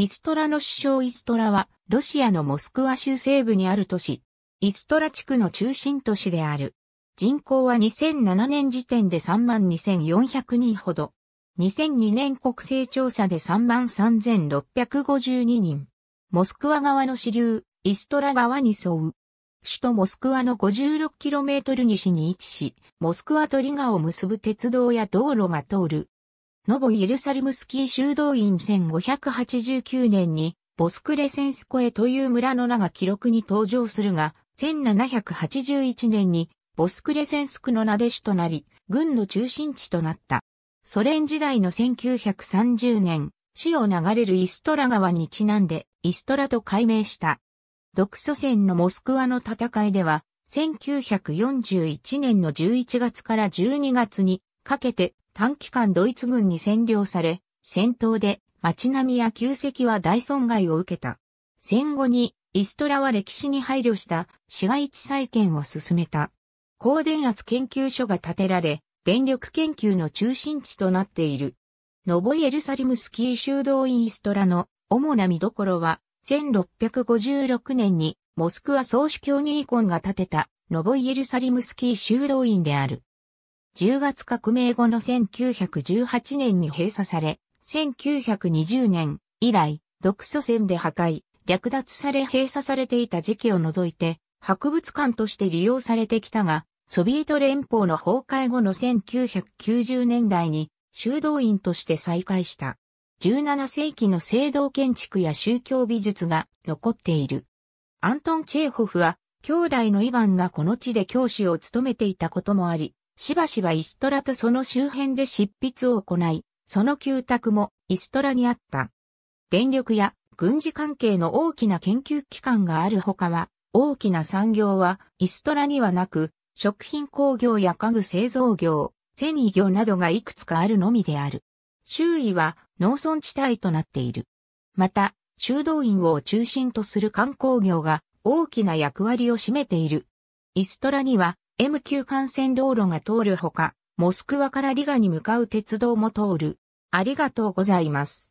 イストラの首相イストラは、ロシアのモスクワ州西部にある都市、イストラ地区の中心都市である。人口は2007年時点で32,400人ほど。2002年国勢調査で33,652人。モスクワ側の支流、イストラ側に沿う。首都モスクワの 56km 西に位置し、モスクワとリガを結ぶ鉄道や道路が通る。ノボイエルサルムスキー修道院1589年に、ボスクレセンスコエという村の名が記録に登場するが、1781年に、ボスクレセンスクの名弟子となり、軍の中心地となった。ソ連時代の1930年、市を流れるイストラ川にちなんで、イストラと改名した。独ソ戦のモスクワの戦いでは、1941年の11月から12月にかけて短期間ドイツ軍に占領され、戦闘で街並みや旧跡は大損害を受けた。戦後にイストラは歴史に配慮した市街地再建を進めた。高電圧研究所が建てられ、電力研究の中心地となっている。ノボイエルサリムスキー修道院イストラの主な見どころは、1656年にモスクワ総主教ニーコンが建てたノボイエルサリムスキー修道院である。10月革命後の1918年に閉鎖され、1920年以来、独ソ戦で破壊、略奪され閉鎖されていた時期を除いて、博物館として利用されてきたが、ソビエト連邦の崩壊後の1990年代に修道院として再開した。17世紀の聖堂建築や宗教美術が残っている。アントン・チェーホフは、兄弟のイヴァンがこの地で教師を務めていたこともあり、しばしばイストラとその周辺で執筆を行い、その旧宅もイストラにあった。電力や軍事関係の大きな研究機関があるほかは、大きな産業はイストラにはなく、食品工業や家具製造業、繊維業などがいくつかあるのみである。周囲は農村地帯となっている。また、修道院を中心とする観光業が大きな役割を占めている。イストラには M 級幹線道路が通るほか、モスクワからリガに向かう鉄道も通る。ありがとうございます。